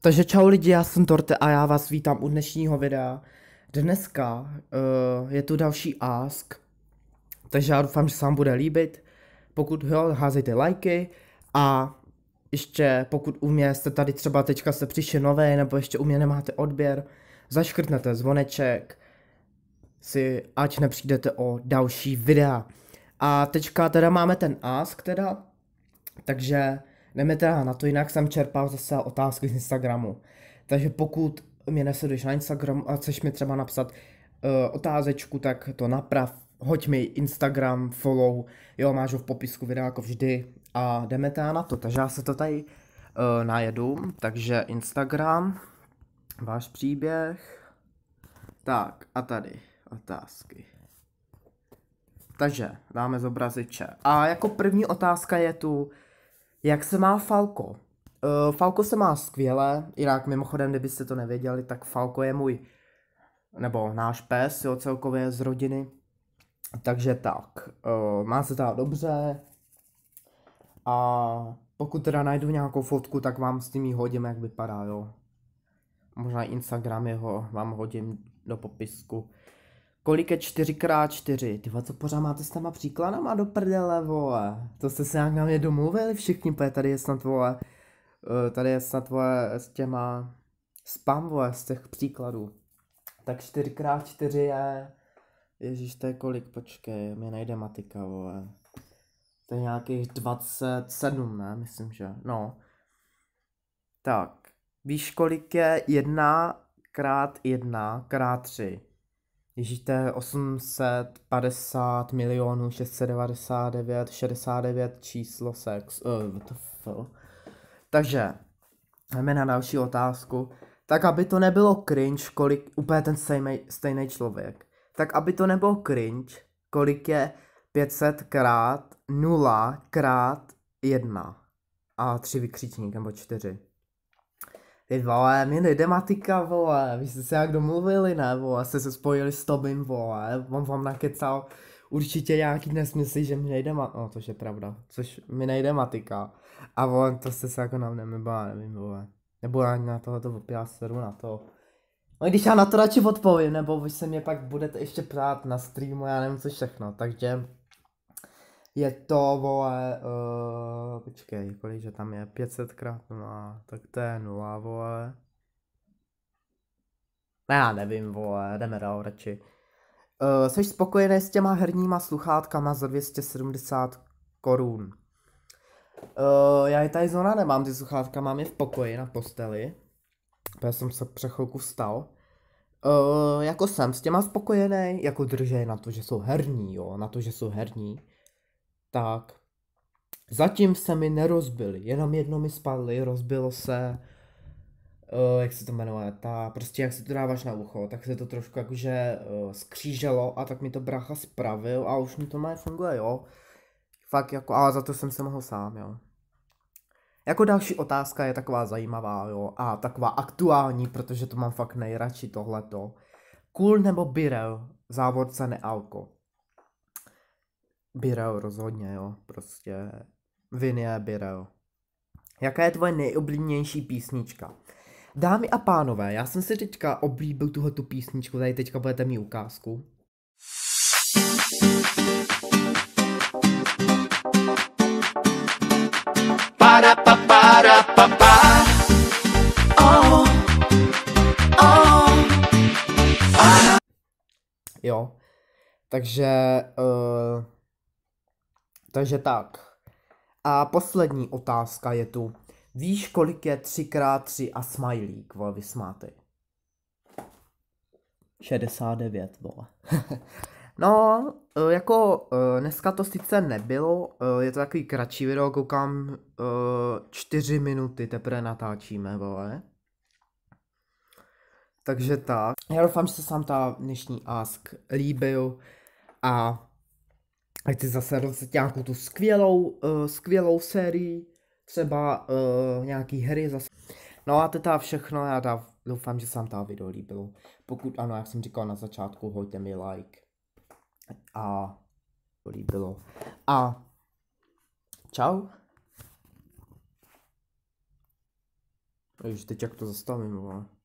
Takže čau lidi, já jsem Torte a já vás vítám u dnešního videa. Dneska uh, je tu další ask, takže já doufám, že se vám bude líbit. Pokud jo, házejte lajky a ještě pokud u mě jste tady třeba teďka se přišli nové, nebo ještě u mě nemáte odběr, zaškrtnete zvoneček, si ať nepřijdete o další videa. A teďka teda máme ten ask teda, takže jdeme teda na to, jinak jsem čerpal zase otázky z Instagramu. Takže pokud mě nesleduješ na Instagram a chceš mi třeba napsat uh, otázečku, tak to naprav, hoď mi Instagram, follow, jo, máš ho v popisku videa jako vždy a jdeme teda na to, takže já se to tady uh, eh, najedu, takže Instagram, váš příběh, tak a tady otázky. Takže dáme zobraziče. A jako první otázka je tu, jak se má Falko? Uh, Falco se má skvěle, jinak mimochodem, kdybyste to nevěděli, tak Falco je můj, nebo náš pes, jo, celkově z rodiny. Takže tak, uh, má se teda dobře. A pokud teda najdu nějakou fotku, tak vám s tím ji hodím, jak vypadá, jo. Možná Instagram jeho vám hodím do popisku. Kolik je 4x4? Ty co pořád máte s těma příkladama do prdele, vole? To jste se nějak na mě domluvili všichni, protože tady je snad, vole, Eh, tady je snad vole, s těma spam vole, z těch příkladů. Tak 4x4 je, ježíš to je kolik, počkej, mi nejde matika vole. To je nějakých 27, ne, myslím, že, no. Tak, víš kolik je 1 krát 1 krát 3? Ježíš, to je 850 milionů 699 69 číslo sex. Uh, what the fuck? Takže jdeme na další otázku. Tak aby to nebylo cringe, kolik úplně ten stejný, stejný člověk. Tak aby to nebylo cringe, kolik je 500 krát 0 krát 1 a 3 vykřičník nebo 4. Ty vole, mi matika, vole, vy jste se jak domluvili, ne, vole, jste se spojili s Tobin, vole, on vám nakecal určitě nějaký nesmysl, že mi nejde matika, no, což je pravda, což mi nejde matika. A on to se jako na mě nebo já nevím, vole. Nebo já na tohle to já seru na to. No když já na to radši odpovím, nebo vy se mě pak budete ještě prát na streamu, já nevím co všechno, takže je to, vole, uh, počkej, kolik, že tam je 500 krát 0, tak to je 0, vole. Ne, no, já nevím, vole, jdeme dál radši. Uh, jsi spokojený s těma herníma sluchátkama za 270 korun. Uh, já je tady zóna nemám, ty sluchátka mám je v pokoji na posteli. Já jsem se před chvilku vstal. Uh, jako jsem s těma spokojený, jako držej na to, že jsou herní, jo, na to, že jsou herní. Tak, zatím se mi nerozbili, jenom jedno mi spadly, rozbilo se, uh, jak se to jmenuje, ta, prostě jak se to dáváš na ucho, tak se to trošku jakože uh, skříželo a tak mi to bracha spravil a už mi to má funguje, jo. Fakt jako, ale za to jsem se mohl sám, jo. Jako další otázka je taková zajímavá, jo, a taková aktuální, protože to mám fakt nejradši tohleto. Cool nebo Birel, závodce nealko. Birel rozhodně, jo, prostě. Vin je Birel. Jaká je tvoje nejoblíbenější písnička? Dámy a pánové, já jsem si teďka oblíbil tuhletu tu písničku, tady teďka budete mít ukázku. jo. Takže, uh, takže tak. A poslední otázka je tu. Víš, kolik je 3x3 a smajlík, vole, vy vysmátej? 69, vole. no, uh, jako uh, dneska to sice nebylo, uh, je to takový kratší video, koukám uh, 4 minuty teprve natáčíme, vole. Takže tak. Já doufám, že se sám ta dnešní ask líbil a ať si zase rozjet nějakou tu skvělou, uh, skvělou sérii, třeba uh, nějaký hry zase. No a to je všechno, já dám, doufám, že se vám ta video líbilo. Pokud ano, jak jsem říkal na začátku, hoďte mi like. A líbilo. A čau. Ježiš, teď jak to zastavím, ale...